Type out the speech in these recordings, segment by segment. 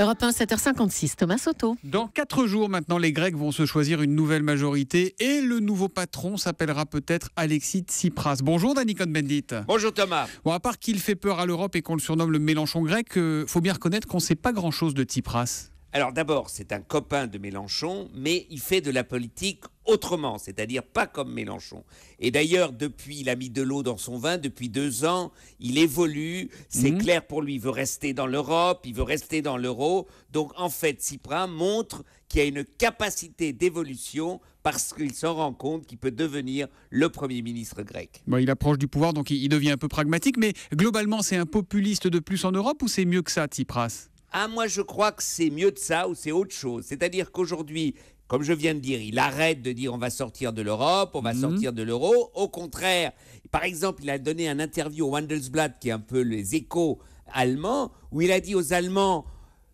Europe 1, 7h56, Thomas Soto. Dans quatre jours maintenant, les Grecs vont se choisir une nouvelle majorité et le nouveau patron s'appellera peut-être Alexis Tsipras. Bonjour Danny Cohn-Bendit. Bonjour Thomas. Bon, à part qu'il fait peur à l'Europe et qu'on le surnomme le Mélenchon grec, euh, faut bien reconnaître qu'on ne sait pas grand-chose de Tsipras. Alors d'abord, c'est un copain de Mélenchon, mais il fait de la politique autrement, c'est-à-dire pas comme Mélenchon. Et d'ailleurs, depuis, il a mis de l'eau dans son vin, depuis deux ans, il évolue, c'est mmh. clair pour lui, il veut rester dans l'Europe, il veut rester dans l'euro. Donc en fait, Tsipras montre qu'il a une capacité d'évolution parce qu'il s'en rend compte qu'il peut devenir le Premier ministre grec. Bon, il approche du pouvoir, donc il devient un peu pragmatique, mais globalement, c'est un populiste de plus en Europe ou c'est mieux que ça, Tsipras ah, moi, je crois que c'est mieux de ça ou c'est autre chose. C'est-à-dire qu'aujourd'hui, comme je viens de dire, il arrête de dire on va sortir de l'Europe, on va mhm. sortir de l'euro. Au contraire, par exemple, il a donné un interview au Wandelsblatt, qui est un peu les échos allemands, où il a dit aux Allemands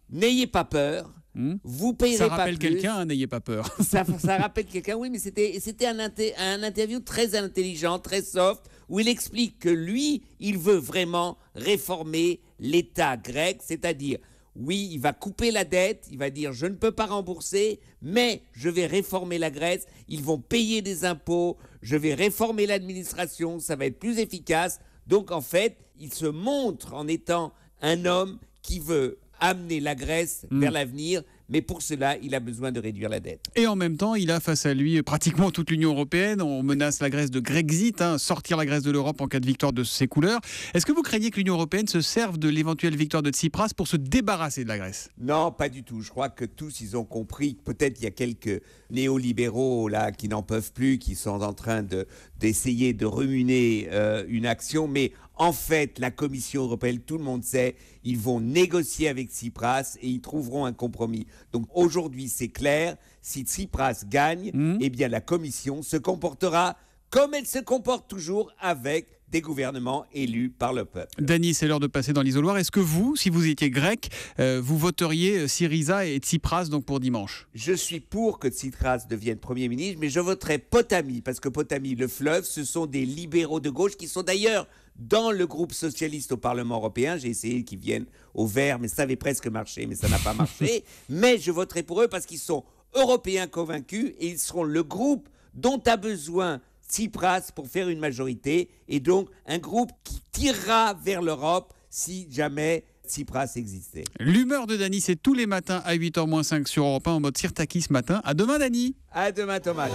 n'ayez pas peur. Mhm. Vous payerez ça rappelle quelqu'un, hein, n'ayez pas peur. ça, rappelle quelqu'un, oui, mais c'était, c'était un, un interview très intelligent, très soft, où il explique que lui, il veut vraiment réformer l'État grec, c'est-à-dire oui, il va couper la dette, il va dire je ne peux pas rembourser, mais je vais réformer la Grèce, ils vont payer des impôts, je vais réformer l'administration, ça va être plus efficace. Donc en fait, il se montre en étant un homme qui veut amener la Grèce vers hmm. l'avenir mais pour cela, il a besoin de réduire la dette. Et en même temps, il a face à lui pratiquement toute l'Union européenne. On menace la Grèce de Grexit, hein, sortir la Grèce de l'Europe en cas de victoire de ses couleurs. Est-ce que vous craignez que l'Union européenne se serve de l'éventuelle victoire de Tsipras pour se débarrasser de la Grèce Non, pas du tout. Je crois que tous, ils ont compris. Peut-être il y a quelques néolibéraux là qui n'en peuvent plus, qui sont en train d'essayer de, ruminer euh, une action, mais en fait, la Commission européenne, tout le monde sait, ils vont négocier avec Tsipras et ils trouveront un compromis. Donc aujourd'hui, c'est clair, si Tsipras gagne, hmm. eh bien la commission se comportera comme elle se comporte toujours avec des gouvernements élus par le peuple. Dany, c'est l'heure de passer dans l'isoloir. Est-ce que vous, si vous étiez grec, euh, vous voteriez euh, Syriza et Tsipras donc pour dimanche Je suis pour que Tsipras devienne Premier ministre, mais je voterai Potami, parce que Potami, le fleuve, ce sont des libéraux de gauche qui sont d'ailleurs dans le groupe socialiste au Parlement européen. J'ai essayé qu'ils viennent au vert, mais ça avait presque marché, mais ça n'a pas marché. mais je voterai pour eux parce qu'ils sont européens convaincus et ils seront le groupe dont a besoin Tsipras pour faire une majorité et donc un groupe qui tirera vers l'Europe si jamais Tsipras existait. L'humeur de Dany, c'est tous les matins à 8h-5 sur Europe 1 en mode Sirtaki ce matin. À demain Dany. À demain Thomas.